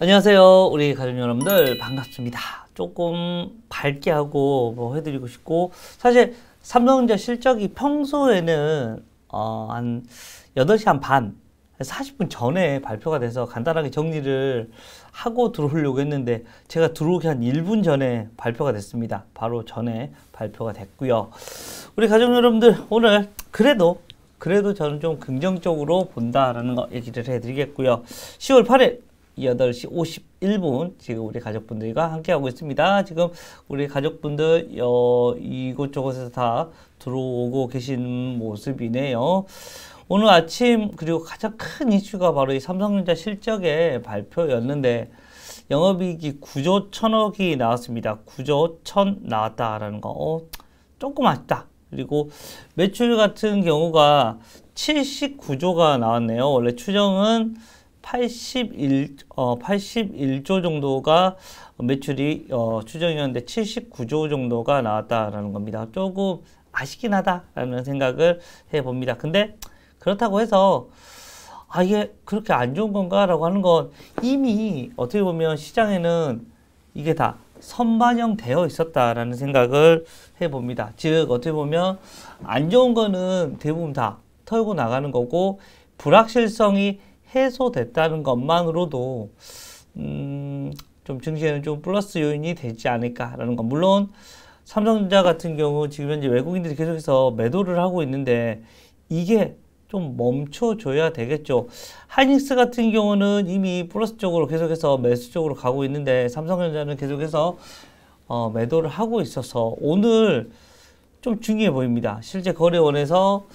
안녕하세요 우리 가족 여러분들 반갑습니다 조금 밝게 하고 뭐 해드리고 싶고 사실 삼성전자 실적이 평소에는 어, 한 8시 한반 40분 전에 발표가 돼서 간단하게 정리를 하고 들어오려고 했는데 제가 들어오기 한 1분 전에 발표가 됐습니다 바로 전에 발표가 됐고요 우리 가족 여러분들 오늘 그래도 그래도 저는 좀 긍정적으로 본다라는 거 얘기를 해드리겠고요 10월 8일 8시 51분 지금 우리 가족분들과 함께하고 있습니다. 지금 우리 가족분들 어, 이곳저곳에서 다 들어오고 계신 모습이네요. 오늘 아침 그리고 가장 큰 이슈가 바로 이 삼성전자 실적의 발표였는데 영업이익이 9조 1000억이 나왔습니다. 9조 1000 나왔다라는 거 어, 조금 아쉽다. 그리고 매출 같은 경우가 79조가 나왔네요. 원래 추정은 81, 어, 81조 정도가 매출이 어, 추정이었는데 79조 정도가 나왔다라는 겁니다. 조금 아쉽긴 하다라는 생각을 해봅니다. 근데 그렇다고 해서 아 이게 그렇게 안 좋은 건가라고 하는 건 이미 어떻게 보면 시장에는 이게 다 선반영되어 있었다라는 생각을 해봅니다. 즉 어떻게 보면 안 좋은 거는 대부분 다 털고 나가는 거고 불확실성이 해소됐다는 것만으로도 음, 좀 증시에는 좀 플러스 요인이 되지 않을까라는 건 물론 삼성전자 같은 경우 지금 현재 외국인들이 계속해서 매도를 하고 있는데 이게 좀 멈춰줘야 되겠죠. 하이닉스 같은 경우는 이미 플러스 쪽으로 계속해서 매수 쪽으로 가고 있는데 삼성전자는 계속해서 어, 매도를 하고 있어서 오늘 좀 중요해 보입니다. 실제 거래원에서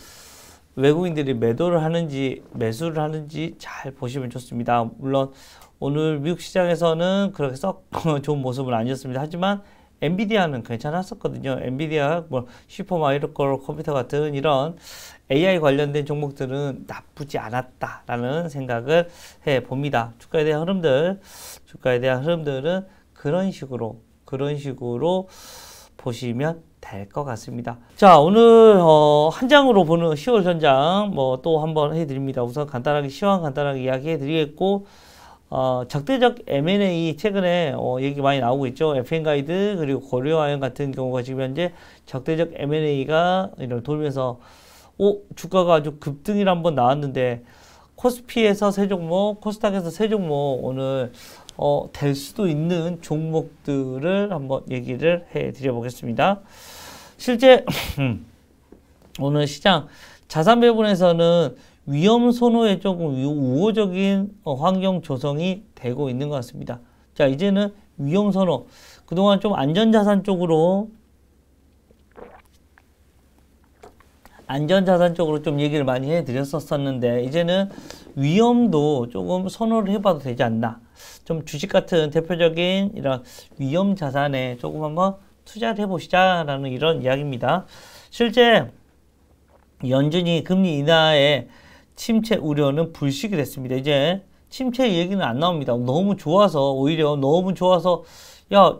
외국인들이 매도를 하는지 매수를 하는지 잘 보시면 좋습니다. 물론 오늘 미국 시장에서는 그렇게 썩 좋은 모습은 아니었습니다. 하지만 엔비디아는 괜찮았었거든요. 엔비디아, 뭐 슈퍼마이크로 컴퓨터 같은 이런 AI 관련된 종목들은 나쁘지 않았다라는 생각을 해 봅니다. 주가에 대한 흐름들, 주가에 대한 흐름들은 그런 식으로, 그런 식으로 보시면 될 것 같습니다. 자 오늘 어, 한 장으로 보는 10월 전장 뭐 또 한 번 해드립니다. 우선 간단하게 시황 간단하게 이야기해드리겠고 어, 적대적 M&A 최근에 어, 얘기 많이 나오고 있죠. FN 가이드 그리고 고려아연 같은 경우가 지금 현재 적대적 M&A가 이런 돌면서 오 주가가 아주 급등이 한번 나왔는데 코스피에서 세 종목, 코스닥에서 세 종목 오늘 어, 될 수도 있는 종목들을 한번 얘기를 해드려 보겠습니다. 실제 오늘 시장 자산 배분에서는 위험 선호에 조금 우호적인 어, 환경 조성이 되고 있는 것 같습니다. 자 이제는 위험 선호 그동안 좀 안전자산 쪽으로 안전자산 쪽으로 좀 얘기를 많이 해드렸었었는데 이제는 위험도 조금 선호를 해봐도 되지 않나 좀 주식 같은 대표적인 이런 위험 자산에 조금 한번 투자를 해보시자라는 이런 이야기입니다. 실제 연준이 금리 인하에 침체 우려는 불식이 됐습니다. 이제 침체 얘기는 안 나옵니다. 너무 좋아서 오히려 너무 좋아서 야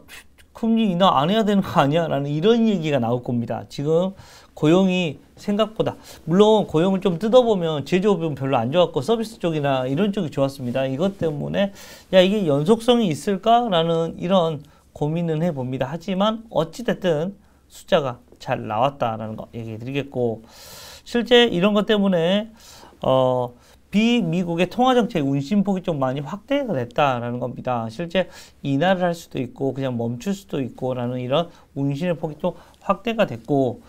금리 인하 안 해야 되는 거 아니야? 라는 이런 얘기가 나올 겁니다. 지금 고용이 생각보다 물론 고용을 좀 뜯어보면 제조업은 별로 안 좋았고 서비스 쪽이나 이런 쪽이 좋았습니다. 이것 때문에 야 이게 연속성이 있을까라는 이런 고민은 해봅니다. 하지만 어찌됐든 숫자가 잘 나왔다라는 거 얘기해 드리겠고 실제 이런 것 때문에 어 비미국의 통화정책 운신폭이 좀 많이 확대가 됐다라는 겁니다. 실제 인하를 할 수도 있고 그냥 멈출 수도 있고 라는 이런 운신의 폭이 좀 확대가 됐고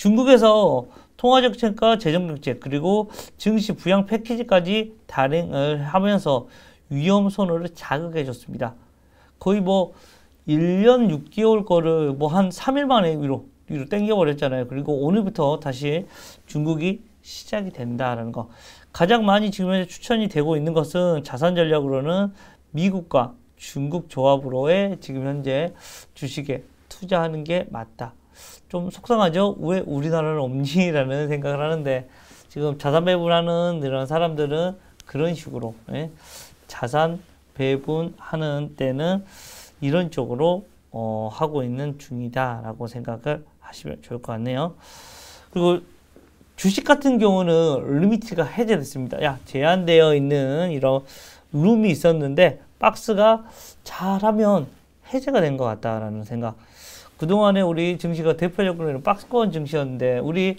중국에서 통화정책과 재정정책 그리고 증시 부양 패키지까지 단행을 하면서 위험 선호를 자극해 줬습니다. 거의 뭐 1년 6개월 거를 뭐 한 3일 만에 위로 위로 땡겨 버렸잖아요. 그리고 오늘부터 다시 중국이 시작이 된다라는 거. 가장 많이 지금 현재 추천이 되고 있는 것은 자산 전략으로는 미국과 중국 조합으로의 지금 현재 주식에 투자하는 게 맞다. 좀 속상하죠. 왜 우리나라는 없니라는 생각을 하는데 지금 자산 배분하는 이런 사람들은 그런 식으로 예? 자산 배분하는 때는 이런 쪽으로 어, 하고 있는 중이다라고 생각을 하시면 좋을 것 같네요. 그리고 주식 같은 경우는 리미트가 해제됐습니다. 야 제한되어 있는 이런 룸이 있었는데 박스가 잘하면 해제가 된 것 같다라는 생각. 그동안에 우리 증시가 대표적으로 박스권 증시였는데 우리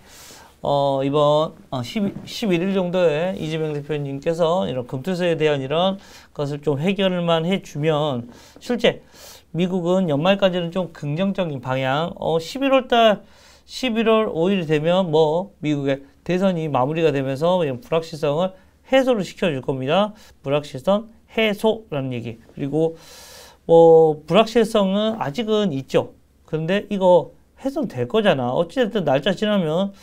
어, 이번 어, 10, 11일 정도에 이재명 대표님께서 이런 금투세에 대한 이런 것을 좀 해결만 해주면 실제 미국은 연말까지는 좀 긍정적인 방향 어, 11월 달 11월 5일이 되면 뭐 미국의 대선이 마무리가 되면서 불확실성을 해소를 시켜줄 겁니다. 불확실성 해소라는 얘기 그리고 뭐 불확실성은 아직은 있죠. 그런데 이거 해석될 거잖아. 어찌됐든 날짜 지나면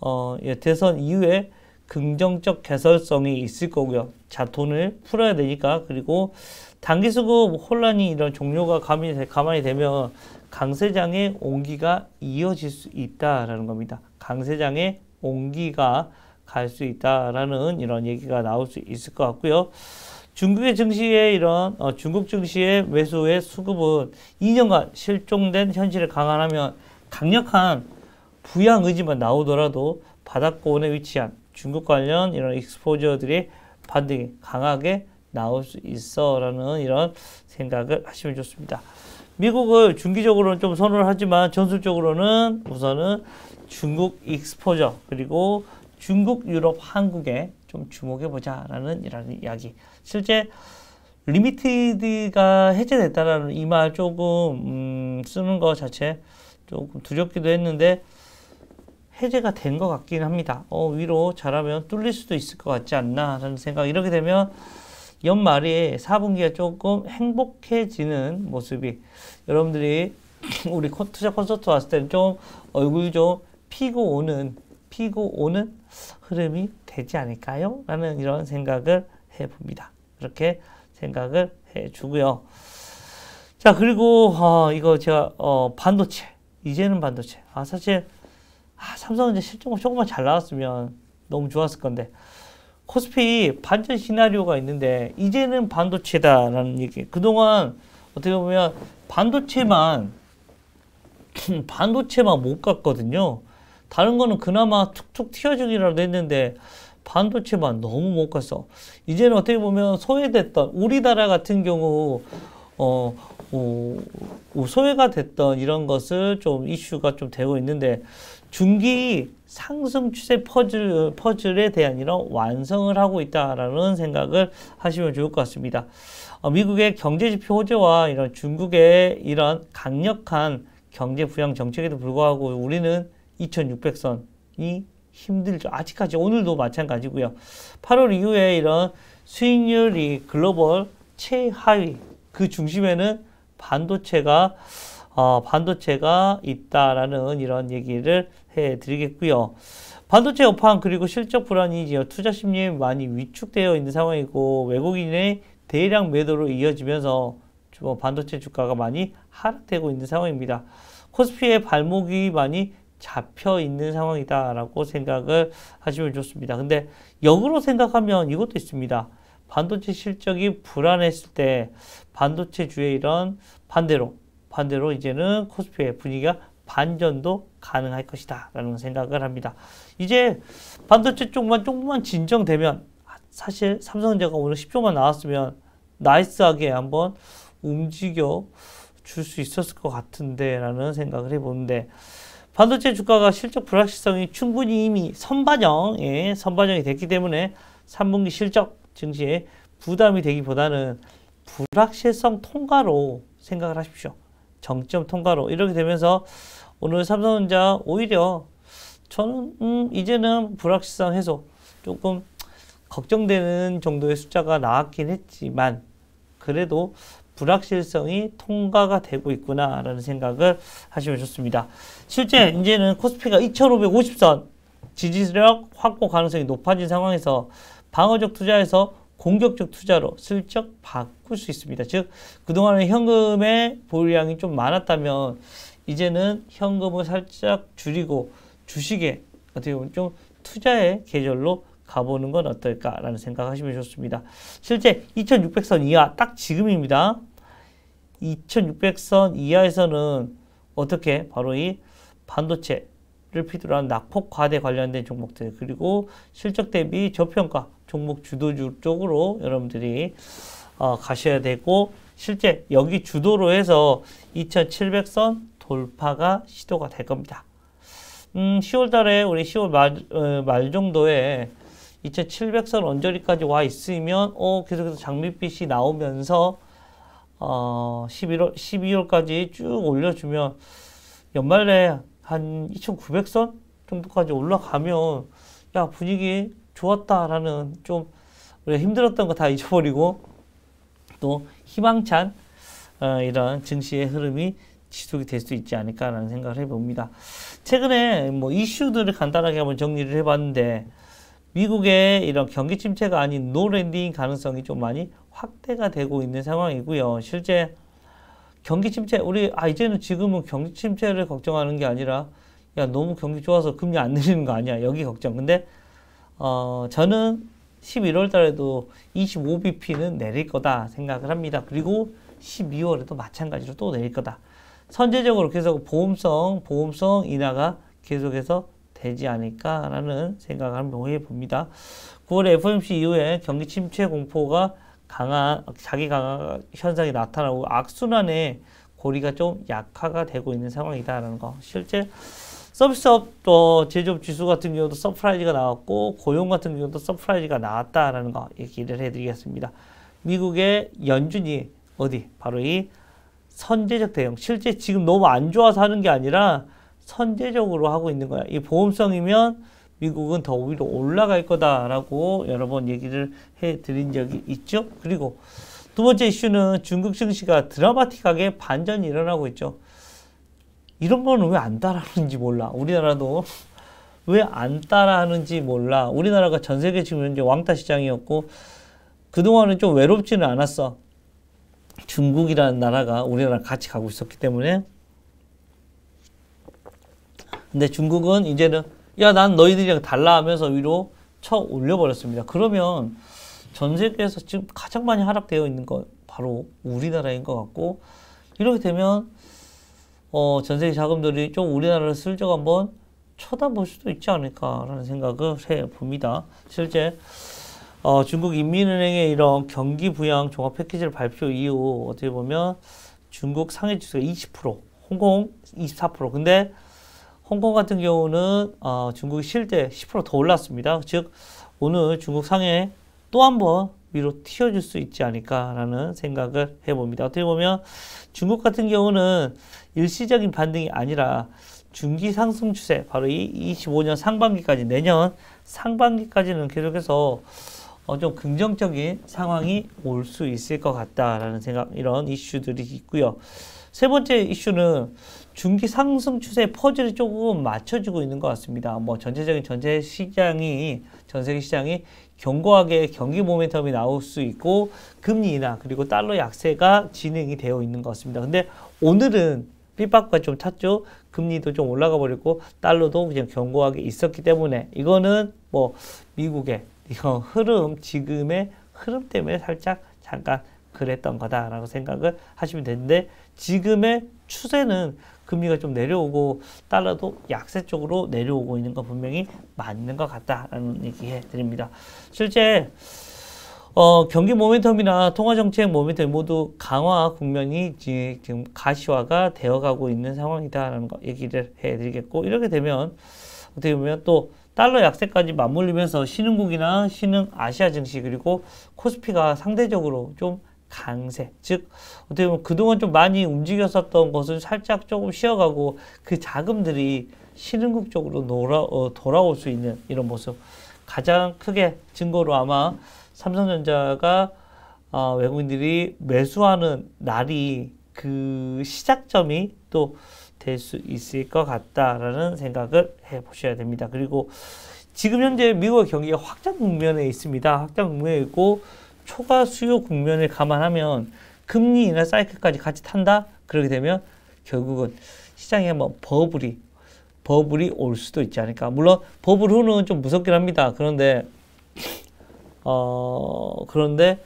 어, 예, 대선 이후에 긍정적 개설성이 있을 거고요. 자, 돈을 풀어야 되니까. 그리고 단기 수급 혼란이 이런 종료가 가만히, 가만히 되면 강세장의 온기가 이어질 수 있다라는 겁니다. 강세장의 온기가 갈 수 있다라는 이런 얘기가 나올 수 있을 것 같고요. 중국의 증시에 이런 어, 중국 증시의 매수의 수급은 2년간 실종된 현실을 강화하면 강력한 부양 의지만 나오더라도 바닥권에 위치한 중국 관련 이런 익스포저들이 반등이 강하게 나올 수 있어라는 이런 생각을 하시면 좋습니다. 미국을 중기적으로는 좀 선호를 하지만 전술적으로는 우선은 중국 익스포저 그리고 중국, 유럽, 한국의 좀 주목해 보자라는 이런 이야기. 실제 리미티드가 해제됐다라는 이 말 조금 음, 쓰는 것 자체 조금 두렵기도 했는데 해제가 된 것 같긴 합니다. 어, 위로 잘하면 뚫릴 수도 있을 것 같지 않나라는 생각. 이렇게 되면 연말이 4분기가 조금 행복해지는 모습이 여러분들이 우리 투자 콘서트 왔을 때는 좀 얼굴 좀 피고 오는 피고 오는 흐름이 되지 않을까요? 라는 이런 생각을 해봅니다. 그렇게 생각을 해주고요. 자 그리고 어, 이거 제가 어, 반도체 이제는 반도체 아 사실 아, 삼성전자 실적 조금만 잘 나왔으면 너무 좋았을 건데 코스피 반전 시나리오가 있는데 이제는 반도체다라는 얘기 그동안 어떻게 보면 반도체만 반도체만 못 갔거든요. 다른 거는 그나마 툭툭 튀어주기라도 했는데 반도체만 너무 못 갔어. 이제는 어떻게 보면 소외됐던 우리나라 같은 경우 어, 어, 소외가 됐던 이런 것을 좀 이슈가 좀 되고 있는데 중기 상승 추세 퍼즐, 퍼즐에 대한 이런 완성을 하고 있다라는 생각을 하시면 좋을 것 같습니다. 어, 미국의 경제지표 호재와 이런 중국의 이런 강력한 경제 부양 정책에도 불구하고 우리는 2,600선이 힘들죠. 아직까지 오늘도 마찬가지고요. 8월 이후에 이런 수익률이 글로벌 최하위 그 중심에는 반도체가 어, 반도체가 있다라는 이런 얘기를 해드리겠고요. 반도체 업황 그리고 실적 불안이 투자 심리에 많이 위축되어 있는 상황이고 외국인의 대량 매도로 이어지면서 반도체 주가가 많이 하락되고 있는 상황입니다. 코스피의 발목이 많이 잡혀 있는 상황이다라고 생각을 하시면 좋습니다. 근데 역으로 생각하면 이것도 있습니다. 반도체 실적이 불안했을 때 반도체 주의 이런 반대로 반대로 이제는 코스피의 분위기가 반전도 가능할 것이다 라는 생각을 합니다. 이제 반도체 쪽만 조금만 진정되면 아, 사실 삼성전자가 오늘 10조만 나왔으면 나이스하게 한번 움직여 줄 수 있었을 것 같은데 라는 생각을 해보는데 반도체 주가가 실적 불확실성이 충분히 이미 선반영, 예, 선반영이 됐기 때문에 3분기 실적 증시에 부담이 되기보다는 불확실성 통과로 생각을 하십시오. 정점 통과로 이렇게 되면서 오늘 삼성전자 오히려 저는 음, 이제는 불확실성 해소 조금 걱정되는 정도의 숫자가 나왔긴 했지만 그래도 불확실성이 통과가 되고 있구나라는 생각을 하시면 좋습니다. 실제 이제는 코스피가 2550선 지지력 확보 가능성이 높아진 상황에서 방어적 투자에서 공격적 투자로 슬쩍 바꿀 수 있습니다. 즉 그동안에 현금의 보유량이 좀 많았다면 이제는 현금을 살짝 줄이고 주식에 어떻게 보면 좀 투자의 계절로 가보는 건 어떨까라는 생각하시면 좋습니다. 실제 2600선 이하 딱 지금입니다. 2600선 이하에서는 어떻게 바로 이 반도체를 필두로 한 낙폭 과대 관련된 종목들 그리고 실적 대비 저평가 종목 주도주 쪽으로 여러분들이 어, 가셔야 되고 실제 여기 주도로 해서 2700선 돌파가 시도가 될 겁니다. 음, 10월 달에 우리 10월 말, 어, 말 정도에 2700선 언저리까지 와 있으면 어, 계속해서 장밋빛이 나오면서 어, 11월, 12월까지 쭉 올려주면 연말에 한 2,900선 정도까지 올라가면 야 분위기 좋았다라는 좀 우리가 힘들었던 거 다 잊어버리고 또 희망찬 어, 이런 증시의 흐름이 지속이 될 수 있지 않을까라는 생각을 해봅니다. 최근에 뭐 이슈들을 간단하게 한번 정리를 해봤는데 미국의 이런 경기 침체가 아닌 노 랜딩 가능성이 좀 많이 확대가 되고 있는 상황이고요. 실제 경기 침체 우리 아 이제는 지금은 경기 침체를 걱정하는 게 아니라 야 너무 경기 좋아서 금리 안 내리는 거 아니야 여기 걱정. 근데 어 저는 11월 달에도 25bp는 내릴 거다 생각을 합니다. 그리고 12월에도 마찬가지로 또 내릴 거다. 선제적으로 계속 보험성 보험성 인하가 계속해서 되지 않을까라는 생각을 한번 해봅니다. 9월 FOMC 이후에 경기 침체 공포가 강한 자기 강화 현상이 나타나고 악순환에 고리가 좀 약화가 되고 있는 상황이다라는 거. 실제 서비스업 또 어, 제조업 지수 같은 경우도 서프라이즈가 나왔고 고용 같은 경우도 서프라이즈가 나왔다라는 거 얘기를 해드리겠습니다. 미국의 연준이 어디 바로 이 선제적 대응 실제 지금 너무 안 좋아서 하는 게 아니라 선제적으로 하고 있는 거야. 이 보험성이면 미국은 더 오히려 올라갈 거다라고 여러 번 얘기를 해드린 적이 있죠. 그리고 두 번째 이슈는 중국 증시가 드라마틱하게 반전이 일어나고 있죠. 이런 건 왜 안 따라하는지 몰라. 우리나라도 왜 안 따라하는지 몰라. 우리나라가 전 세계 지금 현재 왕따 시장이었고 그동안은 좀 외롭지는 않았어. 중국이라는 나라가 우리나라 같이 가고 있었기 때문에 근데 중국은 이제는 야, 난 너희들이랑 달라 하면서 위로 쳐 올려버렸습니다. 그러면 전 세계에서 지금 가장 많이 하락되어 있는 건 바로 우리나라인 것 같고, 이렇게 되면, 어, 전 세계 자금들이 좀 우리나라를 슬쩍 한번 쳐다볼 수도 있지 않을까라는 생각을 해 봅니다. 실제, 어, 중국 인민은행의 이런 경기 부양 종합 패키지를 발표 이후 어떻게 보면 중국 상해 지수가 20%, 홍콩 24%. 근데 홍콩 같은 경우는 어, 중국이 실대 10%더 올랐습니다. 즉 오늘 중국 상해 또 한 번 위로 튀어줄 수 있지 않을까라는 생각을 해봅니다. 어떻게 보면 중국 같은 경우는 일시적인 반등이 아니라 중기 상승 추세, 바로 이 25년 상반기까지 내년 상반기까지는 계속해서 어, 좀 긍정적인 상황이 올 수 있을 것 같다라는 생각, 이런 이슈들이 있고요. 세 번째 이슈는 중기 상승 추세 퍼즐이 조금 맞춰지고 있는 것 같습니다. 뭐 전체적인 전체 시장이 전 세계 시장이 견고하게 경기 모멘텀이 나올 수 있고 금리 인 그리고 달러 약세가 진행이 되어 있는 것 같습니다. 근데 오늘은 핍박과 좀 찼죠. 금리도 좀 올라가 버리고 달러도 그냥 견고하게 있었기 때문에 이거는 뭐 미국의 이거 흐름 지금의 흐름 때문에 살짝 잠깐 그랬던 거다라고 생각을 하시면 되는데 지금의 추세는 금리가 좀 내려오고 달러도 약세 쪽으로 내려오고 있는 거 분명히 맞는 것 같다라는 얘기해 드립니다. 실제 어, 경기 모멘텀이나 통화정책 모멘텀 모두 강화 국면이 지금 가시화가 되어가고 있는 상황이다라는 거 얘기를 해드리겠고 이렇게 되면 어떻게 보면 또 달러 약세까지 맞물리면서 신흥국이나 신흥 아시아 증시 그리고 코스피가 상대적으로 좀 강세. 즉, 어떻게 보면 그동안 좀 많이 움직였었던 것은 살짝 조금 쉬어가고 그 자금들이 신흥국 쪽으로 돌아, 어, 돌아올 수 있는 이런 모습. 가장 크게 증거로 아마 삼성전자가 어, 외국인들이 매수하는 날이 그 시작점이 또 될 수 있을 것 같다라는 생각을 해 보셔야 됩니다. 그리고 지금 현재 미국의 경기가 확장 국면에 있습니다. 확장 국면에 있고 초과 수요 국면을 감안하면 금리 인하 사이클까지 같이 탄다? 그렇게 되면 결국은 시장에 뭐 버블이 버블이 올 수도 있지 않을까. 물론 버블 후는 좀 무섭긴 합니다. 그런데 어 그런데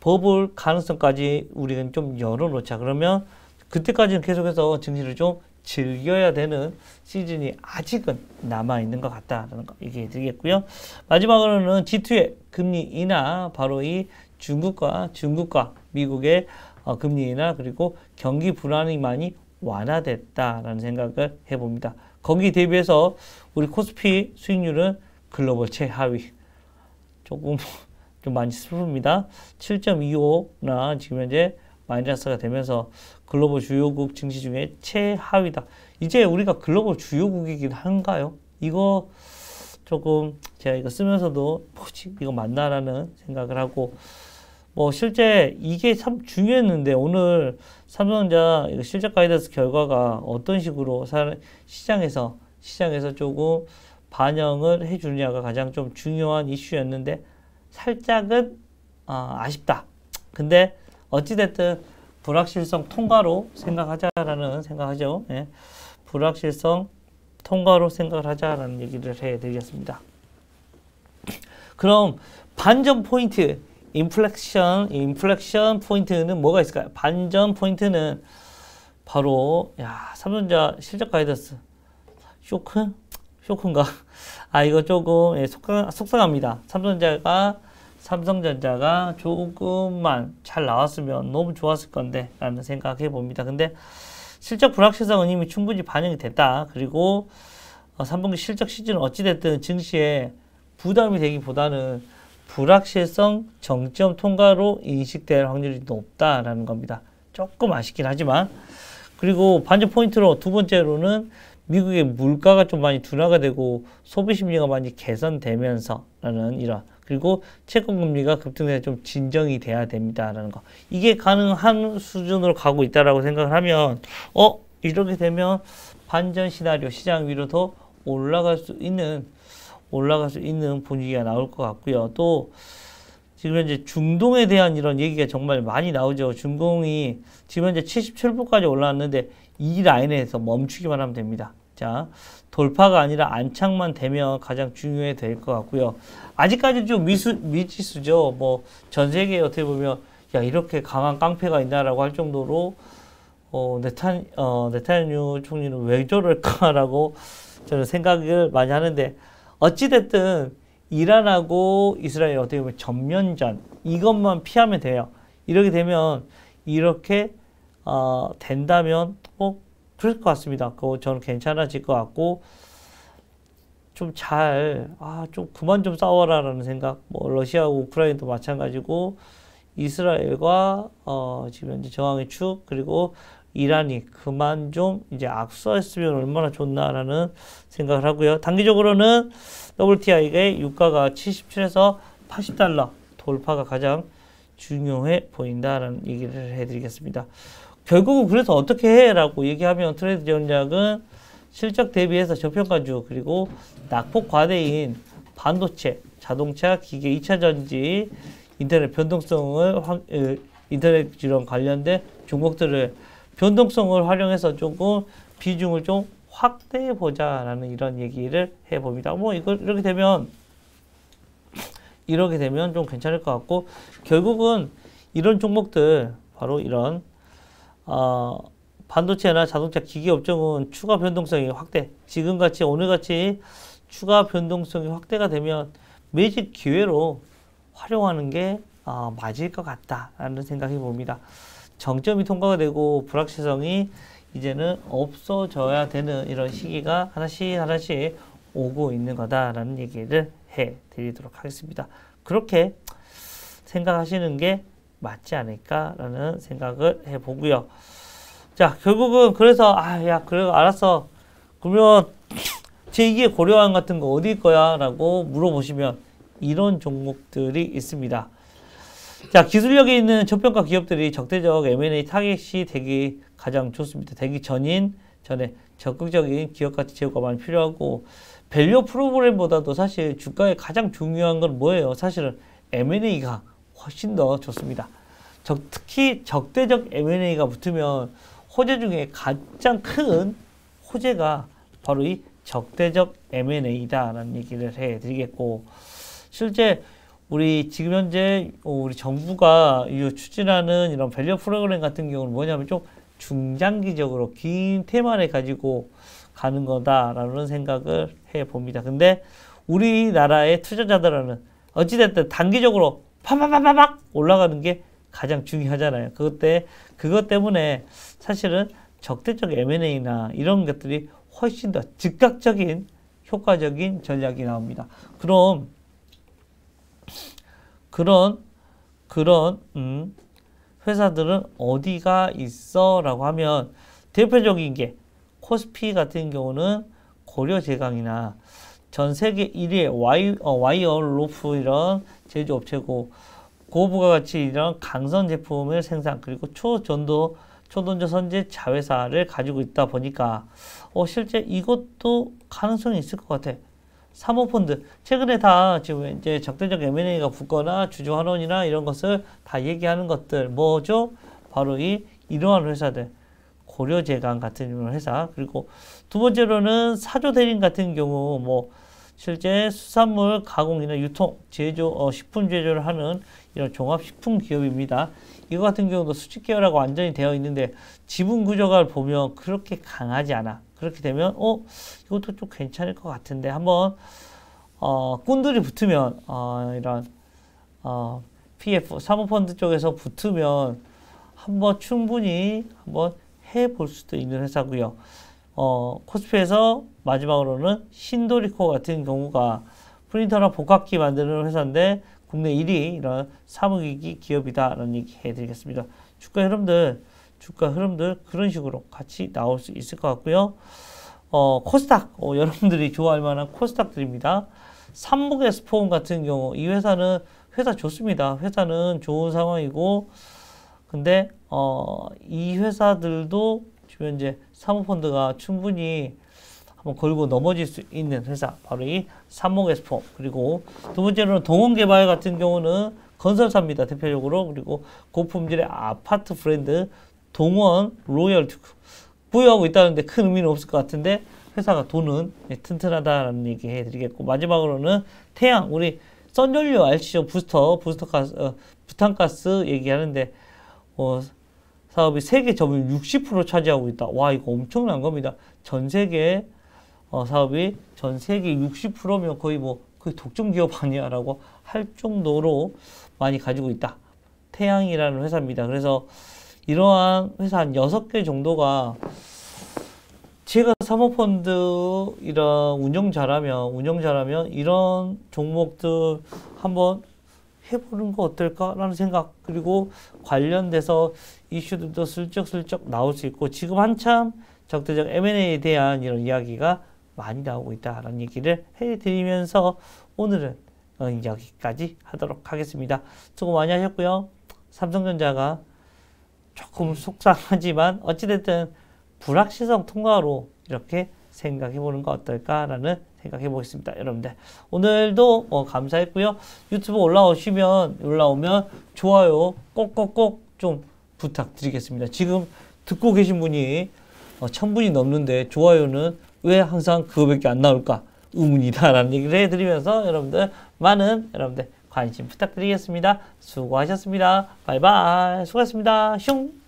버블 가능성까지 우리는 좀 열어놓자. 그러면 그때까지는 계속해서 증시를 좀 즐겨야 되는 시즌이 아직은 남아있는 것 같다라는 거 얘기해 드리겠고요. 마지막으로는 G2의 금리 인하 바로 이 중국과 중국과 미국의 어, 금리 나 그리고 경기 불안이 많이 완화됐다라는 생각을 해봅니다. 거기 대비해서 우리 코스피 수익률은 글로벌 최하위 조금 좀 많이 슬픕니다. 7.25나 지금 현재 마이너스가 되면서 글로벌 주요국 증시 중에 최하위다. 이제 우리가 글로벌 주요국이긴 한가요? 이거 조금 제가 이거 쓰면서도 뭐지 이거 맞나라는 생각을 하고 뭐 실제 이게 참 중요했는데 오늘 삼성전자 실적 가이던스 결과가 어떤 식으로 시장에서 시장에서 조금 반영을 해주느냐가 가장 좀 중요한 이슈였는데 살짝은 아, 아쉽다. 근데 어찌됐든 불확실성 통과로 생각하자라는 생각하죠. 예. 불확실성 통과로 생각을 하자라는 얘기를 해드리겠습니다. 그럼 반전 포인트 인플렉션, 인플렉션 포인트는 뭐가 있을까요? 반전 포인트는 바로 야 삼성전자 실적 가이던스 쇼크? 쇼크인가? 아 이거 조금 예, 속상, 속상합니다. 삼성전자가 삼성전자가 조금만 잘 나왔으면 너무 좋았을 건데 라는 생각해 봅니다. 근데 실적 불확실성은 이미 충분히 반영이 됐다. 그리고 어, 3분기 실적 시즌 어찌됐든 증시에 부담이 되기보다는 불확실성 정점 통과로 인식될 확률이 높다라는 겁니다. 조금 아쉽긴 하지만 그리고 반전 포인트로 두 번째로는 미국의 물가가 좀 많이 둔화가 되고 소비 심리가 많이 개선되면서라는 이런 그리고 채권 금리가 급등해좀 진정이 돼야 됩니다라는 거 이게 가능한 수준으로 가고 있다라고 생각을 하면 어 이렇게 되면 반전 시나리오 시장 위로 더 올라갈 수 있는 올라갈 수 있는 분위기가 나올 것 같고요. 또 지금 현재 중동에 대한 이런 얘기가 정말 많이 나오죠. 중공이 지금 현재 77%까지 올라왔는데 이 라인에서 멈추기만 하면 됩니다. 자, 돌파가 아니라 안착만 되면 가장 중요해 될 것 같고요. 아직까지 좀 미수, 미지수죠. 뭐, 전 세계에 어떻게 보면, 야, 이렇게 강한 깡패가 있나라고 할 정도로, 어, 네탄, 어, 네탄유 총리는 왜 저럴까라고 저는 생각을 많이 하는데, 어찌됐든 이란하고 이스라엘 어떻게 보면 전면전 이것만 피하면 돼요. 이렇게 되면 이렇게 어, 된다면 어, 뭐 그럴 것 같습니다. 그 저는 괜찮아질 것 같고 좀 잘, 아, 좀 그만 좀 싸워라라는 생각. 뭐, 러시아하고 우크라이나도 마찬가지고, 이스라엘과, 어, 지금 현재 저항의 축, 그리고 이란이 그만 좀 이제 악수했으면 얼마나 좋나라는 생각을 하고요. 단기적으로는 WTI의 유가가 77에서 80달러 돌파가 가장 중요해 보인다라는 얘기를 해드리겠습니다. 결국은 그래서 어떻게 해라고 얘기하면 트레이드 전략은 실적 대비해서 저평가주 그리고 낙폭 과대인 반도체, 자동차, 기계, 2차 전지, 인터넷 변동성을 인터넷 지원 관련된 종목들을 변동성을 활용해서 조금 비중을 좀 확대해 보자라는 이런 얘기를 해 봅니다. 뭐 이걸 이렇게 되면 이렇게 되면 좀 괜찮을 것 같고 결국은 이런 종목들 바로 이런 어, 반도체나 자동차 기계 업종은 추가 변동성이 확대 지금같이 오늘같이 추가 변동성이 확대가 되면 매직 기회로 활용하는 게 어, 맞을 것 같다라는 생각이 봅니다. 정점이 통과가 되고 불확실성이 이제는 없어져야 되는 이런 시기가 하나씩 하나씩 오고 있는 거다라는 얘기를 해 드리도록 하겠습니다. 그렇게 생각하시는 게 맞지 않을까라는 생각을 해 보고요. 자, 결국은 그래서 아, 야, 그래 알았어. 그러면 제2의 고려왕 같은 거 어디일 거야? 라고 물어보시면 이런 종목들이 있습니다. 자, 기술력에 있는 저평가 기업들이 적대적 M&A 타겟이 되기 가장 좋습니다. 되기 전인 전에 적극적인 기업 가치 제고가 많이 필요하고 밸류 프로그램보다도 사실 주가에 가장 중요한 건 뭐예요? 사실은 M&A가 훨씬 더 좋습니다. 적, 특히 적대적 M&A가 붙으면 호재 중에 가장 큰 호재가 바로 이 적대적 M&A다라는 얘기를 해드리겠고 실제 우리 지금 현재 어, 우리 정부가 추진하는 이런 밸류 프로그램 같은 경우는 뭐냐면 좀 중장기적으로 긴 테마를 가지고 가는 거다라는 생각을 해 봅니다. 근데 우리나라의 투자자들은 어찌됐든 단기적으로 팍팍팍팍 올라가는 게 가장 중요하잖아요. 그것 때 그것 때문에 사실은 적대적 M&A나 이런 것들이 훨씬 더 즉각적인 효과적인 전략이 나옵니다. 그럼 그런 그런 음, 회사들은 어디가 있어라고 하면 대표적인 게 코스피 같은 경우는 고려제강이나 전 세계 1위의 와이, 어, 와이어 로프 이런 제조업체고 고부가 가치 이런 강선 제품을 생산 그리고 초전도 초전조 선제 자회사를 가지고 있다 보니까 어, 실제 이것도 가능성이 있을 것 같아. 사모펀드 최근에 다 지금 이제 적대적 M&A가 붙거나 주주 환원이나 이런 것을 다 얘기하는 것들 뭐죠? 바로 이 이러한 회사들 고려재강 같은 회사 그리고 두 번째로는 사조대림 같은 경우 뭐 실제 수산물 가공이나 유통 제조 어, 식품 제조를 하는 이런 종합식품 기업입니다. 이거 같은 경우도 수직 계열하고 완전히 되어 있는데 지분 구조가 보면 그렇게 강하지 않아. 그렇게 되면 어 이것도 좀 괜찮을 것 같은데 한번 어, 꾼들이 붙으면 어, 이런 어, PF 사모펀드 쪽에서 붙으면 한번 충분히 한번 해볼 수도 있는 회사고요. 어, 코스피에서 마지막으로는 신도리코 같은 경우가 프린터나 복합기 만드는 회사인데 국내 1위 이런 사무기기 기업이다라는 얘기 해드리겠습니다. 축가 여러분들 주가 흐름들 그런 식으로 같이 나올 수 있을 것 같고요. 어, 코스닥, 어, 여러분들이 좋아할 만한 코스닥들입니다. 삼목의 스포움 같은 경우 이 회사는 회사 좋습니다. 회사는 좋은 상황이고 근데 어, 이 회사들도 지금 현재 사모펀드가 충분히 한번 걸고 넘어질 수 있는 회사 바로 이 삼목에스폼 그리고 두 번째로는 동원개발 같은 경우는 건설사입니다 대표적으로 그리고 고품질의 아파트 브랜드 동원 로열티 부여하고 있다는데 큰 의미는 없을 것 같은데 회사가 돈은 예, 튼튼하다라는 얘기 해드리겠고 마지막으로는 태양 우리 썬연료 r c 죠 부스터 부스터가스 어, 부탄가스 얘기하는데 어, 사업이 세계 점유 60% 차지하고 있다. 와 이거 엄청난 겁니다. 전 세계 어, 사업이 전 세계 60%면 거의 뭐 거의 독점 기업 아니야라고 할 정도로 많이 가지고 있다. 태양이라는 회사입니다. 그래서 이러한 회사 한 6개 정도가 제가 사모펀드 이런 운영 잘하면 운영 잘하면 이런 종목들 한번 해보는 거 어떨까라는 생각 그리고 관련돼서 이슈들도 슬쩍슬쩍 나올 수 있고 지금 한참 적대적 M&A에 대한 이런 이야기가 많이 나오고 있다라는 얘기를 해드리면서 오늘은 어, 여기까지 하도록 하겠습니다. 수고 많이 하셨고요. 삼성전자가 조금 속상하지만 어찌됐든 불확실성 통과로 이렇게 생각해 보는 거 어떨까라는 생각해 보겠습니다. 여러분들 오늘도 뭐 감사했고요. 유튜브 올라오시면 올라오면 좋아요 꼭꼭꼭 좀 부탁드리겠습니다. 지금 듣고 계신 분이 어, 천분이 넘는데 좋아요는 왜 항상 그거밖에 안 나올까 의문이다라는 얘기를 해드리면서 여러분들 많은 여러분들 관심 부탁드리겠습니다. 수고하셨습니다. 바이바이. 수고하셨습니다. 슝.